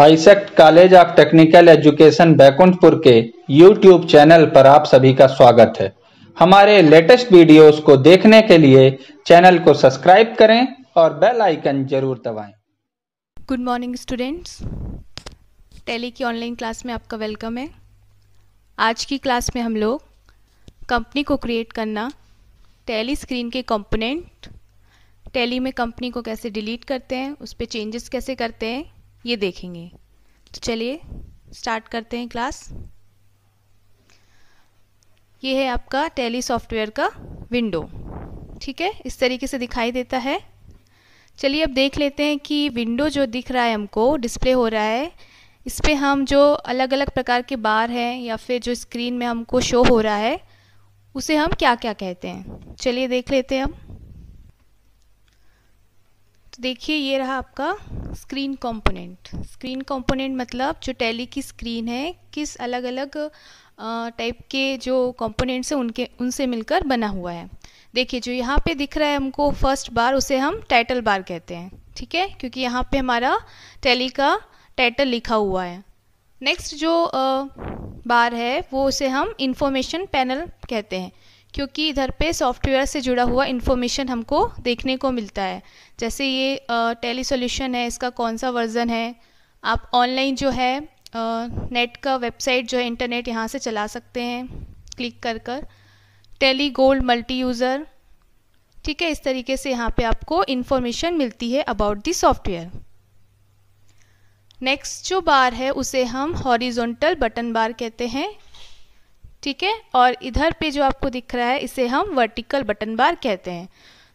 AISECT college of technical education Baikunthpur के YouTube channel पर आप सभी का स्वागत है हमारे लेटेस्ट वीडियोस को देखने के लिए चैनल को सब्सक्राइब करें और बेल आइकन जरूर दबाएं। गुड मॉर्निंग स्टूडेंट्स टेली की ऑनलाइन क्लास में आपका वेलकम है आज की क्लास में हम लोग कंपनी को क्रिएट करना टेली स्क्रीन के कॉम्पोनेंट टेली में कंपनी को कैसे डिलीट करते हैं उस पर चेंजेस कैसे करते हैं ये देखेंगे तो चलिए स्टार्ट करते हैं क्लास ये है आपका टेली सॉफ्टवेयर का विंडो ठीक है इस तरीके से दिखाई देता है चलिए अब देख लेते हैं कि विंडो जो दिख रहा है हमको डिस्प्ले हो रहा है इस पर हम जो अलग अलग प्रकार के बार हैं या फिर जो स्क्रीन में हमको शो हो रहा है उसे हम क्या क्या कहते हैं चलिए देख लेते हैं हम तो देखिए ये रहा आपका स्क्रीन कंपोनेंट स्क्रीन कंपोनेंट मतलब जो टैली की स्क्रीन है किस अलग अलग टाइप के जो कंपोनेंट्स हैं उनके उनसे मिलकर बना हुआ है देखिए जो यहाँ पे दिख रहा है हमको फर्स्ट बार उसे हम टाइटल बार कहते हैं ठीक है क्योंकि यहाँ पे हमारा टैली का टाइटल लिखा हुआ है नेक्स्ट जो आ, बार है वो उसे हम इंफॉर्मेशन पैनल कहते हैं क्योंकि इधर पे सॉफ्टवेयर से जुड़ा हुआ इन्फॉर्मेशन हमको देखने को मिलता है जैसे ये टेली सोल्यूशन है इसका कौन सा वर्ज़न है आप ऑनलाइन जो है नेट का वेबसाइट जो है इंटरनेट यहाँ से चला सकते हैं क्लिक कर कर टेली गोल्ड मल्टी यूज़र ठीक है इस तरीके से यहाँ पे आपको इन्फॉर्मेशन मिलती है अबाउट दी सॉफ्टवेयर नेक्स्ट जो बार है उसे हम हॉरिजोंटल बटन बार कहते हैं ठीक है और इधर पे जो आपको दिख रहा है इसे हम वर्टिकल बटन बार कहते हैं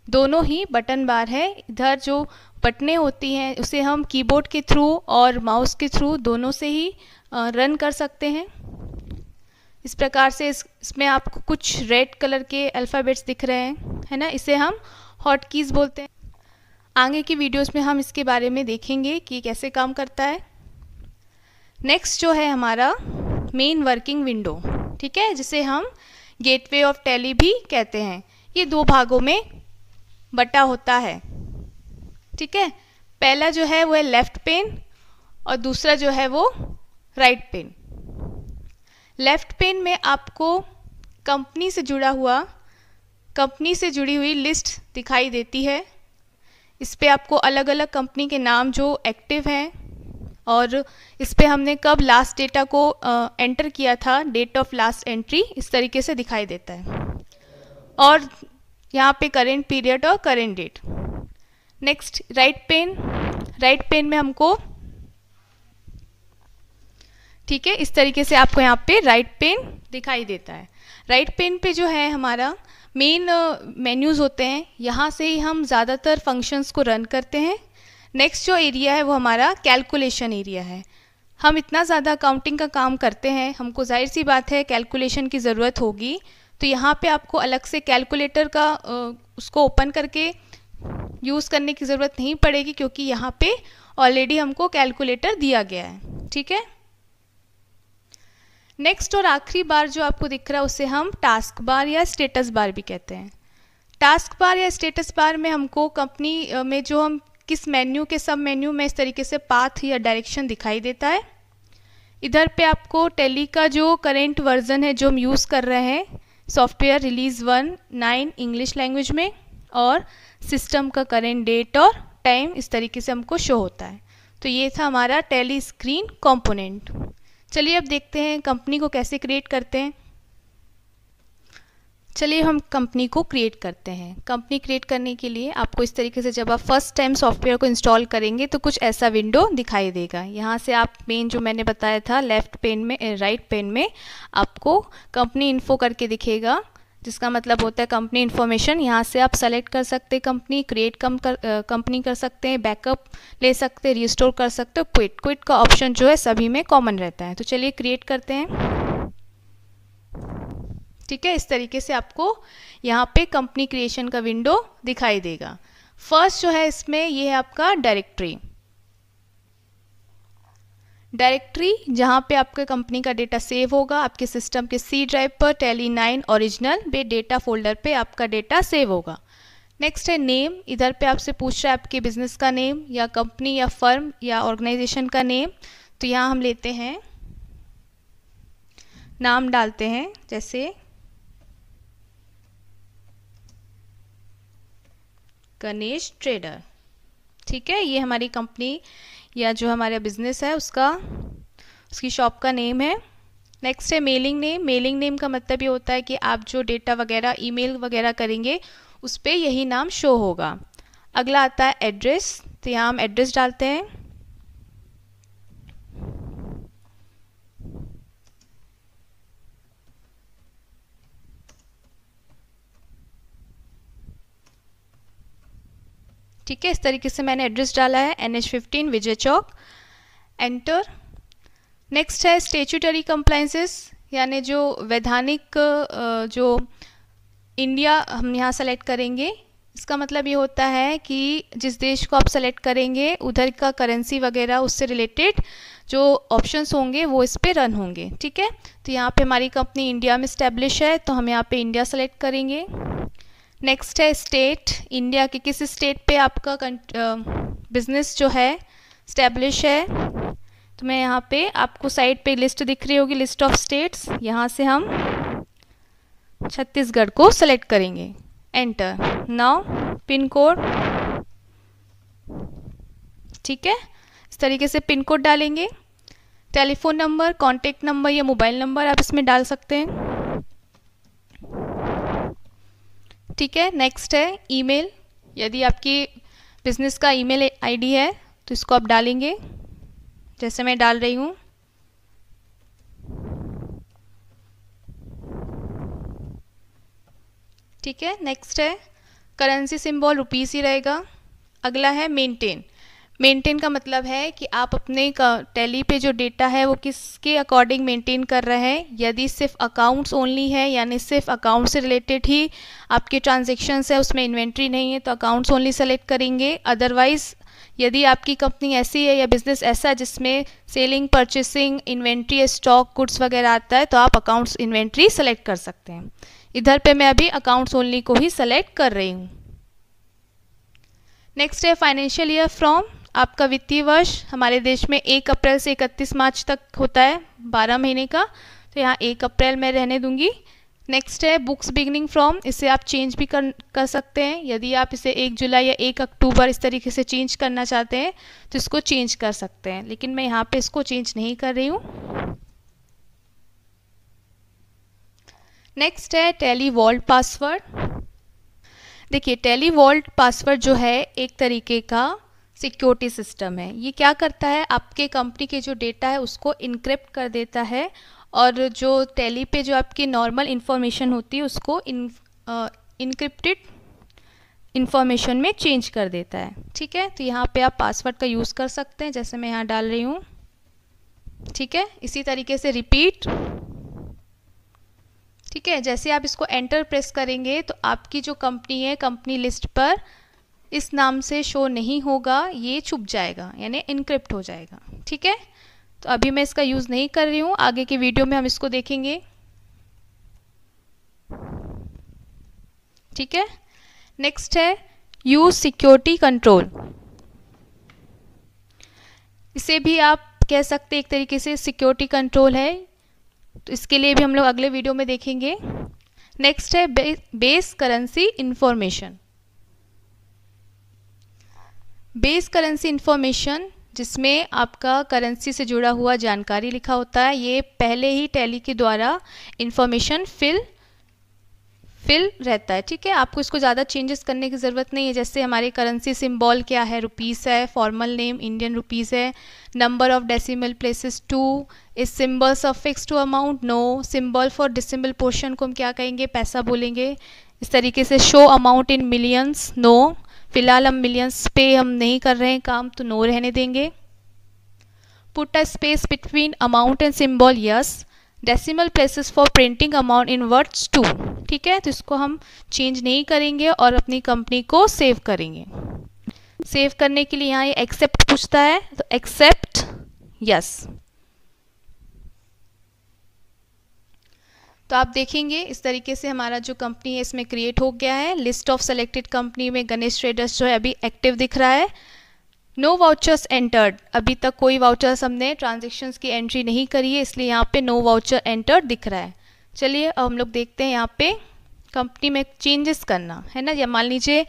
दोनों ही बटन बार है इधर जो बटने होती हैं उसे हम कीबोर्ड के थ्रू और माउस के थ्रू दोनों से ही रन कर सकते हैं इस प्रकार से इस, इसमें आपको कुछ रेड कलर के अल्फ़ाबेट्स दिख रहे हैं है ना इसे हम हॉट कीज़ बोलते हैं आगे की वीडियोस में हम इसके बारे में देखेंगे कि कैसे काम करता है नेक्स्ट जो है हमारा मेन वर्किंग विंडो ठीक है जिसे हम गेटवे ऑफ टैली भी कहते हैं ये दो भागों में बटा होता है ठीक है पहला जो है वो है लेफ्ट पेन और दूसरा जो है वो राइट पेन लेफ्ट पेन में आपको कंपनी से जुड़ा हुआ कंपनी से जुड़ी हुई लिस्ट दिखाई देती है इस पर आपको अलग अलग कंपनी के नाम जो एक्टिव हैं और इस पर हमने कब लास्ट डेटा को एंटर किया था डेट ऑफ लास्ट एंट्री इस तरीके से दिखाई देता है और यहाँ पे करेंट पीरियड और current date next right pane right pane में हमको ठीक है इस तरीके से आपको यहाँ पे राइट पेन दिखाई देता है राइट पेन पे जो है हमारा मेन मेन्यूज़ होते हैं यहाँ से ही हम ज़्यादातर फंक्शंस को रन करते हैं नेक्स्ट जो एरिया है वो हमारा कैलकुलेशन एरिया है हम इतना ज़्यादा अकाउंटिंग का काम करते हैं हमको जाहिर सी बात है कैलकुलेशन की ज़रूरत होगी तो यहाँ पे आपको अलग से कैलकुलेटर का उसको ओपन करके यूज़ करने की ज़रूरत नहीं पड़ेगी क्योंकि यहाँ पे ऑलरेडी हमको कैलकुलेटर दिया गया है ठीक है नेक्स्ट और आखिरी बार जो आपको दिख रहा है उसे हम टास्क बार या स्टेटस बार भी कहते हैं टास्क बार या स्टेटस बार में हमको कंपनी में जो हम किस मेन्यू के सब मेन्यू में इस तरीके से पाथ या डायरेक्शन दिखाई देता है इधर पे आपको टेली का जो करेंट वर्जन है जो हम यूज़ कर रहे हैं software release one nine English language में और सिस्टम का करेंट डेट और टाइम इस तरीके से हमको शो होता है तो ये था हमारा टेली स्क्रीन कॉम्पोनेंट चलिए अब देखते हैं कंपनी को कैसे क्रिएट करते हैं चलिए हम कंपनी को क्रिएट करते हैं कंपनी क्रिएट करने के लिए आपको इस तरीके से जब आप फर्स्ट टाइम सॉफ्टवेयर को इंस्टॉल करेंगे तो कुछ ऐसा विंडो दिखाई देगा यहाँ से आप मेन जो मैंने बताया था लेफ्ट पेन में राइट eh, पेन में आपको कंपनी इन्फो करके दिखेगा जिसका मतलब होता है कंपनी इन्फॉर्मेशन यहाँ से आप सेलेक्ट कर सकते कंपनी क्रिएट कम कर कंपनी कर सकते हैं बैकअप eh, ले सकते रिस्टोर कर सकते हो क्विट क्विट का ऑप्शन जो है सभी में कॉमन रहता है तो चलिए क्रिएट करते हैं ठीक है इस तरीके से आपको यहाँ पे कंपनी क्रिएशन का विंडो दिखाई देगा फर्स्ट जो है इसमें ये है आपका डायरेक्टरी डायरेक्टरी जहाँ पे आपके कंपनी का डेटा सेव होगा आपके सिस्टम के सी ड्राइव पर टेली नाइन ओरिजिनल बे डेटा फोल्डर पे आपका डेटा सेव होगा नेक्स्ट है नेम इधर पे आपसे पूछ रहा है आपके बिजनेस का नेम या कंपनी या फर्म या ऑर्गेनाइजेशन का नेम तो यहाँ हम लेते हैं नाम डालते हैं जैसे गणेश ट्रेडर ठीक है ये हमारी कंपनी या जो हमारा बिजनेस है उसका उसकी शॉप का नेम है नेक्स्ट है मेलिंग नेम मेलिंग नेम का मतलब ये होता है कि आप जो डेटा वगैरह ईमेल वगैरह करेंगे उस पर यही नाम शो होगा अगला आता है एड्रेस तो यहाँ हम एड्रेस डालते हैं ठीक है इस तरीके से मैंने एड्रेस डाला है N H fifteen Vijay Chowk enter next है स्टेचूटरी कंप्लाइंसेस यानी जो वैधानिक जो इंडिया हम यहाँ सेलेक्ट करेंगे इसका मतलब ये होता है कि जिस देश को आप सेलेक्ट करेंगे उधर का करेंसी वगैरह उससे रिलेटेड जो ऑप्शंस होंगे वो इस पर रन होंगे ठीक है तो यहाँ पे हमारी कंपनी इंडिया में इस्टेब्लिश है तो हम यहाँ पे इंडिया सेलेक्ट करेंगे नेक्स्ट है स्टेट इंडिया के किस स्टेट पे आपका बिजनेस जो है स्टैब्लिश है तो मैं यहाँ पे आपको साइट पे लिस्ट दिख रही होगी लिस्ट ऑफ स्टेट्स यहाँ से हम छत्तीसगढ़ को सेलेक्ट करेंगे एंटर नाउ पिन कोड ठीक है इस तरीके से पिन कोड डालेंगे टेलीफोन नंबर कॉन्टेक्ट नंबर या मोबाइल नंबर आप इसमें डाल सकते हैं ठीक है नेक्स्ट है ईमेल यदि आपकी बिजनेस का ईमेल आईडी है तो इसको आप डालेंगे जैसे मैं डाल रही हूँ ठीक है नेक्स्ट है करेंसी सिंबल रुपीस ही रहेगा अगला है मेंटेन मेंटेन का मतलब है कि आप अपने टैली पे जो डेटा है वो किसके अकॉर्डिंग मेंटेन कर रहे हैं यदि सिर्फ अकाउंट्स ओनली है यानी सिर्फ अकाउंट से रिलेटेड ही आपके ट्रांजेक्शन्स है उसमें इन्वेंट्री नहीं है तो अकाउंट्स ओनली सेलेक्ट करेंगे अदरवाइज़ यदि आपकी कंपनी ऐसी है या बिज़नेस ऐसा जिसमें selling purchasing inventory stock goods वगैरह आता है तो आप अकाउंट्स इन्वेंट्री सेलेक्ट कर सकते हैं इधर पे मैं अभी अकाउंट्स ओनली को ही सेलेक्ट कर रही हूँ नेक्स्ट है फाइनेंशियल ईयर फ्रॉम आपका वित्तीय वर्ष हमारे देश में एक अप्रैल से इकतीस मार्च तक होता है बारह महीने का तो यहाँ एक अप्रैल में रहने दूंगी नेक्स्ट है बुक्स बिगनिंग फ्रॉम इसे आप चेंज भी कर कर सकते हैं यदि आप इसे एक जुलाई या एक अक्टूबर इस तरीके से चेंज करना चाहते हैं तो इसको चेंज कर सकते हैं लेकिन मैं यहाँ पे इसको चेंज नहीं कर रही हूँ नेक्स्ट है टेली वॉल्ट पासवर्ड देखिए टेली वॉल्ट पासवर्ड जो है एक तरीके का सिक्योरिटी सिस्टम है ये क्या करता है आपके कंपनी के जो डेटा है उसको इनक्रिप्ट कर देता है और जो टैली पे जो आपकी नॉर्मल इन्फॉर्मेशन होती है उसको इन इनक्रिप्टेड इन्फॉर्मेशन में चेंज कर देता है ठीक है तो यहाँ पे आप पासवर्ड का यूज़ कर सकते हैं जैसे मैं यहाँ डाल रही हूँ ठीक है इसी तरीके से रिपीट ठीक है जैसे आप इसको एंटर प्रेस करेंगे तो आपकी जो कंपनी है कंपनी लिस्ट पर इस नाम से शो नहीं होगा ये छुप जाएगा यानी इनक्रिप्ट हो जाएगा ठीक है तो अभी मैं इसका यूज़ नहीं कर रही हूँ आगे की वीडियो में हम इसको देखेंगे ठीक है नेक्स्ट है यूज सिक्योरिटी कंट्रोल इसे भी आप कह सकते एक तरीके से सिक्योरिटी कंट्रोल है तो इसके लिए भी हम लोग अगले वीडियो में देखेंगे नेक्स्ट है बे, base currency information base currency information जिसमें आपका करेंसी से जुड़ा हुआ जानकारी लिखा होता है ये पहले ही टैली के द्वारा इन्फॉर्मेशन फिल फिल रहता है ठीक है आपको इसको ज़्यादा चेंजेस करने की ज़रूरत नहीं है जैसे हमारे करेंसी सिंबल क्या है रुपीस है फॉर्मल नेम इंडियन रुपीस है number of decimal places two is symbols of fix to amount no symbol for decimal portion को हम क्या कहेंगे पैसा बोलेंगे इस तरीके से show amount in millions no फिलहाल हम मिलियंस पे हम नहीं कर रहे हैं काम तो नो रहने देंगे put a space between amount and symbol yes decimal places for printing amount in words two ठीक है तो इसको हम चेंज नहीं करेंगे और अपनी कंपनी को सेव करेंगे सेव करने के लिए यहाँ ये एक्सेप्ट पूछता है तो एक्सेप्ट यस yes. तो आप देखेंगे इस तरीके से हमारा जो कंपनी है इसमें क्रिएट हो गया है लिस्ट ऑफ सेलेक्टेड कंपनी में गणेश ट्रेडर्स जो है अभी एक्टिव दिख रहा है नो वाउचर्स एंटर्ड अभी तक कोई वाउचर्स हमने ट्रांजेक्शन्स की एंट्री नहीं करी है इसलिए यहाँ पे नो वाउचर एंटर्ड दिख रहा है चलिए अब हम लोग देखते हैं यहाँ पे कंपनी में चेंजेस करना है ना या मान लीजिए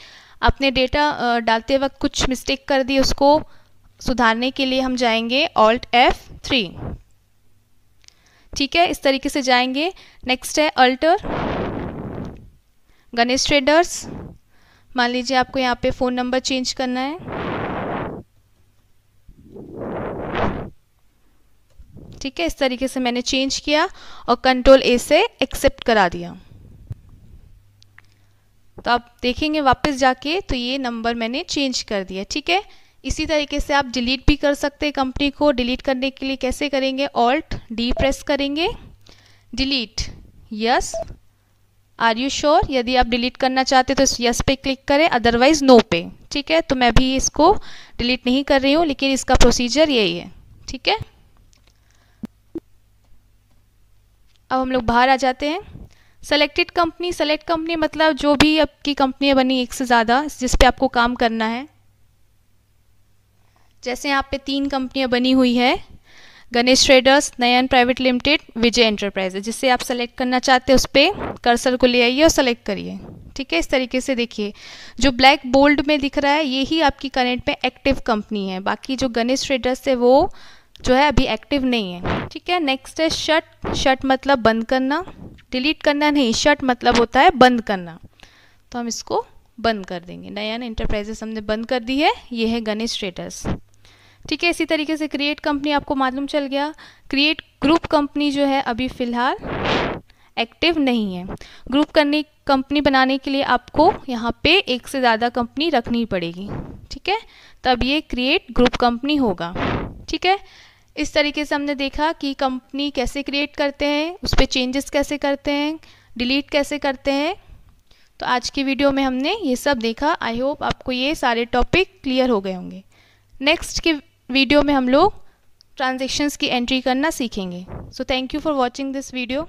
आपने डेटा डालते वक्त कुछ मिस्टेक कर दी उसको सुधारने के लिए हम जाएंगे ऑल्ट एफ थ्री ठीक है इस तरीके से जाएंगे नेक्स्ट है अल्टर गणेश ट्रेडर्स मान लीजिए आपको यहाँ पे फ़ोन नंबर चेंज करना है ठीक है इस तरीके से मैंने चेंज किया और कंट्रोल ए से एक्सेप्ट करा दिया तो आप देखेंगे वापस जाके तो ये नंबर मैंने चेंज कर दिया ठीक है इसी तरीके से आप डिलीट भी कर सकते हैं कंपनी को डिलीट करने के लिए कैसे करेंगे ऑल्ट डी प्रेस करेंगे delete yes are you sure यदि आप डिलीट करना चाहते तो यस पे क्लिक करें अदरवाइज नो पे ठीक है तो मैं भी इसको डिलीट नहीं कर रही हूँ लेकिन इसका प्रोसीजर यही है ठीक है अब हम लोग बाहर आ जाते हैं सेलेक्टेड कंपनी सेलेक्ट कंपनी मतलब जो भी आपकी कंपनियाँ बनी एक से ज़्यादा जिस पे आपको काम करना है जैसे यहाँ पे तीन कंपनियाँ बनी हुई है Ganesh traders Nayan private limited Vijay enterprises जिसे आप सेलेक्ट करना चाहते हैं उस पर कर्सर को ले आइए और सेलेक्ट करिए ठीक है इस तरीके से देखिए जो ब्लैक बोल्ड में दिख रहा है ये ही आपकी करेंट में एक्टिव कंपनी है बाकी जो गणेश ट्रेडर्स है वो जो है अभी एक्टिव नहीं है ठीक है नेक्स्ट है शर्ट शर्ट मतलब बंद करना डिलीट करना नहीं शर्ट मतलब होता है बंद करना तो हम इसको बंद कर देंगे नयन एंटरप्राइजेस हमने बंद कर दी है ये है गणेश ट्रेडर्स ठीक है इसी तरीके से क्रिएट कंपनी आपको मालूम चल गया क्रिएट ग्रुप कंपनी जो है अभी फ़िलहाल एक्टिव नहीं है ग्रुप करने कंपनी बनाने के लिए आपको यहाँ पे एक से ज़्यादा कंपनी रखनी पड़ेगी ठीक है तब ये क्रिएट ग्रुप कंपनी होगा ठीक है इस तरीके से हमने देखा कि कंपनी कैसे क्रिएट करते हैं उस पर चेंजेस कैसे करते हैं डिलीट कैसे करते हैं तो आज की वीडियो में हमने ये सब देखा आई होप आपको ये सारे टॉपिक क्लियर हो गए होंगे नेक्स्ट के वीडियो में हम लोग ट्रांजेक्शन्स की एंट्री करना सीखेंगे so thank you for watching this video